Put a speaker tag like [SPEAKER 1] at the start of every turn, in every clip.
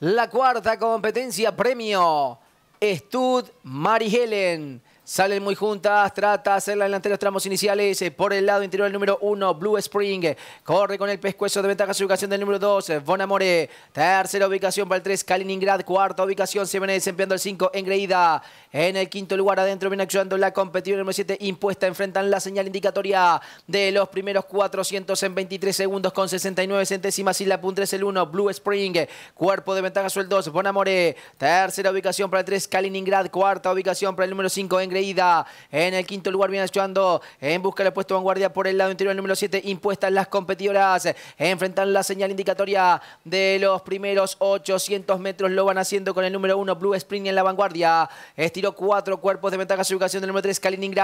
[SPEAKER 1] la cuarta competencia premio Stud Helen. Salen muy juntas, trata de la en los tramos iniciales. Eh, por el lado interior el número 1, Blue Spring. Eh, corre con el pescuezo de ventaja su ubicación del número 2, eh, Bonamore. Tercera ubicación para el 3, Kaliningrad. Cuarta ubicación se viene desempeñando el 5, Engreida. En el quinto lugar adentro viene actuando la competidora número 7, Impuesta. Enfrentan la señal indicatoria de los primeros 400 en 23 segundos con 69 centésimas. Y la punta es el 1, Blue Spring. Cuerpo de ventaja su 2, Bonamore. Tercera ubicación para el 3, Kaliningrad. Cuarta ubicación para el número 5, Engreída ida. En el quinto lugar viene actuando en busca del puesto vanguardia por el lado interior, el número 7, impuestas las competidoras. Enfrentan la señal indicatoria de los primeros 800 metros. Lo van haciendo con el número 1, Blue Spring en la vanguardia. Estiró cuatro cuerpos de ventaja su ubicación del número 3, Kaliningrad.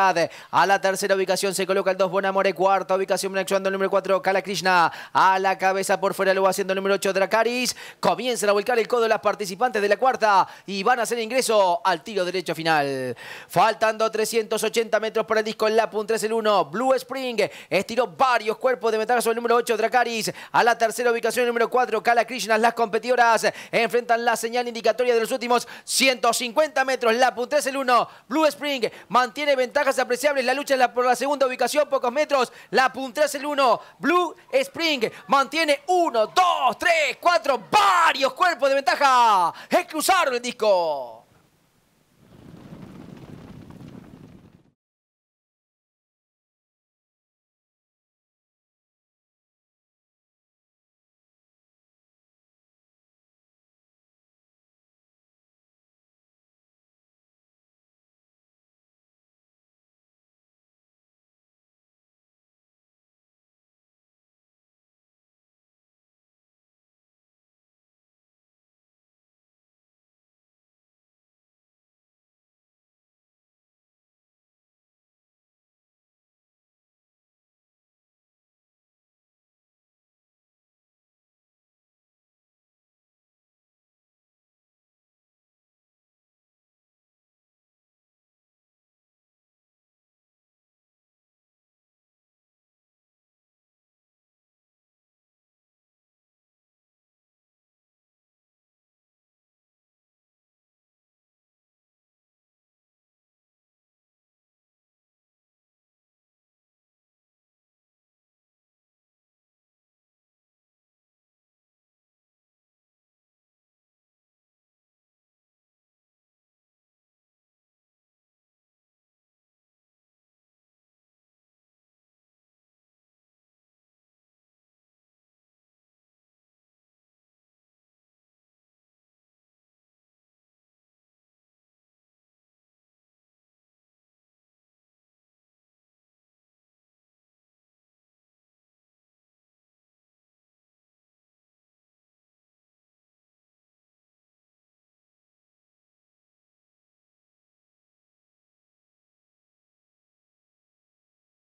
[SPEAKER 1] A la tercera ubicación se coloca el 2, Bonamore. Cuarta ubicación viene actuando el número 4, Kalakrishna. A la cabeza por fuera lo va haciendo el número 8, Dracaris. Comienzan a volcar el codo las participantes de la cuarta y van a hacer ingreso al tiro derecho final. Falta Dando 380 metros por el disco. La punta es el 1. Blue Spring estiró varios cuerpos de ventaja sobre el número 8, Dracaris. A la tercera ubicación, el número 4, Kala Krishnas. Las competidoras enfrentan la señal indicatoria de los últimos 150 metros. La punta es el 1. Blue Spring mantiene ventajas apreciables. La lucha la, por la segunda ubicación, pocos metros. La punta es el 1. Blue Spring mantiene 1, 2, 3, 4, varios cuerpos de ventaja. cruzar el disco.